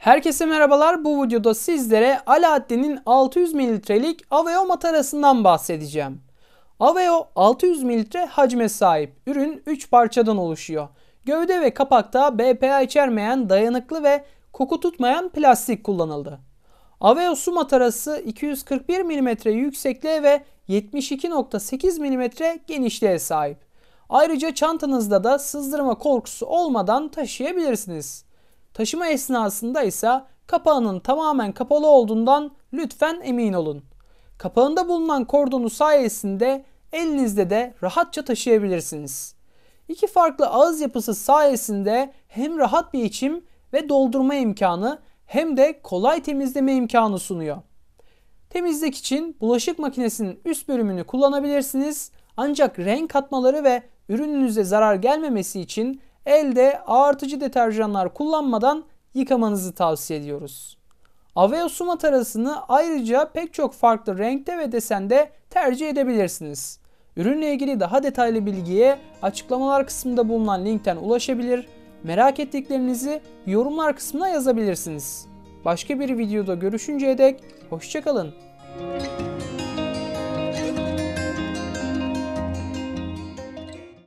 Herkese merhabalar. Bu videoda sizlere Alaaddin'in 600 mililitrelik Aveo matarasından bahsedeceğim. Aveo 600 mililitre hacme sahip. Ürün 3 parçadan oluşuyor. Gövde ve kapakta BPA içermeyen dayanıklı ve koku tutmayan plastik kullanıldı. Aveo su matarası 241 mm yüksekliğe ve 72.8 mm genişliğe sahip. Ayrıca çantanızda da sızdırma korkusu olmadan taşıyabilirsiniz. Taşıma esnasında ise kapağının tamamen kapalı olduğundan lütfen emin olun. Kapağında bulunan kordonu sayesinde elinizde de rahatça taşıyabilirsiniz. İki farklı ağız yapısı sayesinde hem rahat bir içim ve doldurma imkanı hem de kolay temizleme imkanı sunuyor. Temizlik için bulaşık makinesinin üst bölümünü kullanabilirsiniz ancak renk katmaları ve ürününüze zarar gelmemesi için elde ağartıcı deterjanlar kullanmadan yıkamanızı tavsiye ediyoruz. Aveo su matarasını ayrıca pek çok farklı renkte ve desende tercih edebilirsiniz. Ürünle ilgili daha detaylı bilgiye açıklamalar kısmında bulunan linkten ulaşabilir, merak ettiklerinizi yorumlar kısmına yazabilirsiniz. Başka bir videoda görüşünceye dek hoşçakalın. Müzik